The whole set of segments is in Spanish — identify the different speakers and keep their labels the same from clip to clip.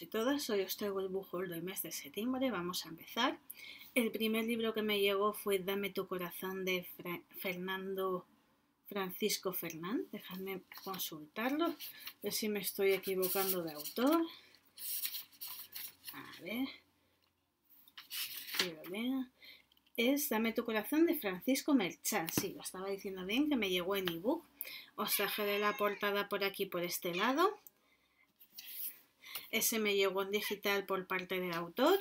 Speaker 1: y todas, hoy os traigo el bujol del mes de septiembre, vamos a empezar. El primer libro que me llegó fue Dame tu corazón de Fernando Francisco Fernán, dejadme consultarlo, ver si me estoy equivocando de autor. A ver, Es Dame tu corazón de Francisco Merchán, sí, lo estaba diciendo bien, que me llegó en ebook. Os traje la portada por aquí, por este lado. Ese me llegó en digital por parte del autor.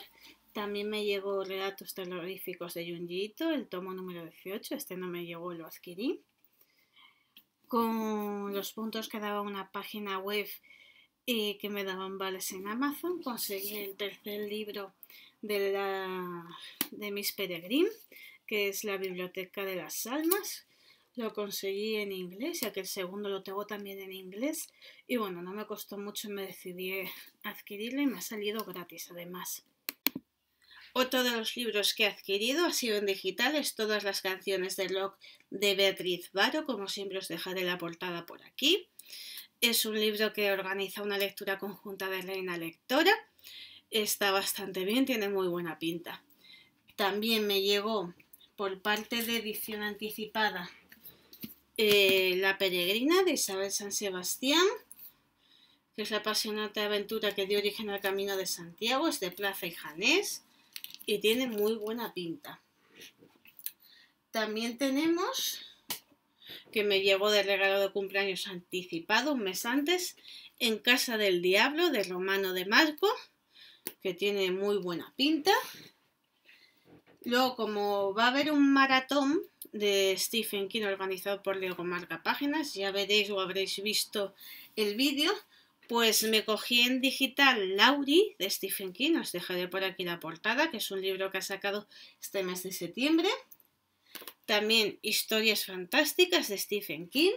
Speaker 1: También me llegó Relatos terroríficos de Junjito, el tomo número 18. Este no me llegó, lo adquirí. Con los puntos que daba una página web y eh, que me daban vales en Amazon, conseguí el tercer libro de, la, de Miss Peregrine, que es La Biblioteca de las Almas lo conseguí en inglés, ya que el segundo lo tengo también en inglés. Y bueno, no me costó mucho, me decidí adquirirlo y me ha salido gratis además. Otro de los libros que he adquirido ha sido en digitales todas las canciones de Locke de Beatriz Varo, como siempre os dejaré la portada por aquí. Es un libro que organiza una lectura conjunta de Reina Lectora. Está bastante bien, tiene muy buena pinta. También me llegó por parte de edición anticipada eh, la peregrina de Isabel San Sebastián, que es la apasionante aventura que dio origen al Camino de Santiago, es de Plaza y Janés y tiene muy buena pinta. También tenemos que me llevo de regalo de cumpleaños anticipado un mes antes en Casa del Diablo de Romano de Marco, que tiene muy buena pinta. Luego, como va a haber un maratón de Stephen King organizado por marca Páginas, ya veréis o habréis visto el vídeo, pues me cogí en digital Lauri de Stephen King, os dejaré por aquí la portada, que es un libro que ha sacado este mes de septiembre. También Historias Fantásticas de Stephen King.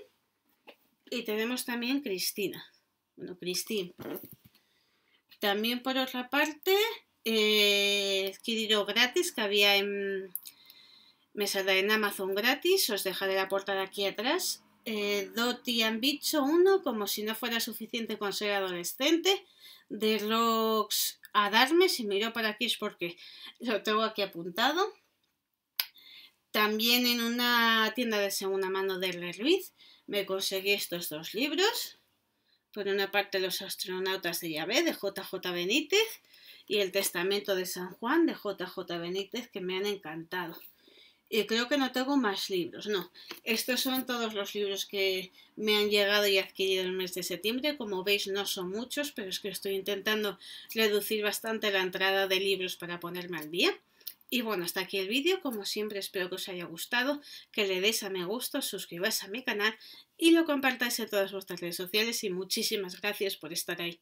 Speaker 1: Y tenemos también Cristina. Bueno, Cristina. También por otra parte, eh, adquirido gratis que había en me saldrá en Amazon gratis, os dejaré la portada aquí atrás. Eh, Ambicho Bicho 1, como si no fuera suficiente con ser adolescente. De Rox a darme, si miro para aquí es porque lo tengo aquí apuntado. También en una tienda de segunda mano de Le Ruiz me conseguí estos dos libros. Por una parte, Los astronautas de Yahvé de JJ Benítez y El testamento de San Juan de JJ Benítez, que me han encantado. Y creo que no tengo más libros, no. Estos son todos los libros que me han llegado y adquirido en el mes de septiembre. Como veis no son muchos, pero es que estoy intentando reducir bastante la entrada de libros para ponerme al día. Y bueno, hasta aquí el vídeo. Como siempre, espero que os haya gustado, que le deis a me gusta, suscribáis a mi canal y lo compartáis en todas vuestras redes sociales. Y muchísimas gracias por estar ahí.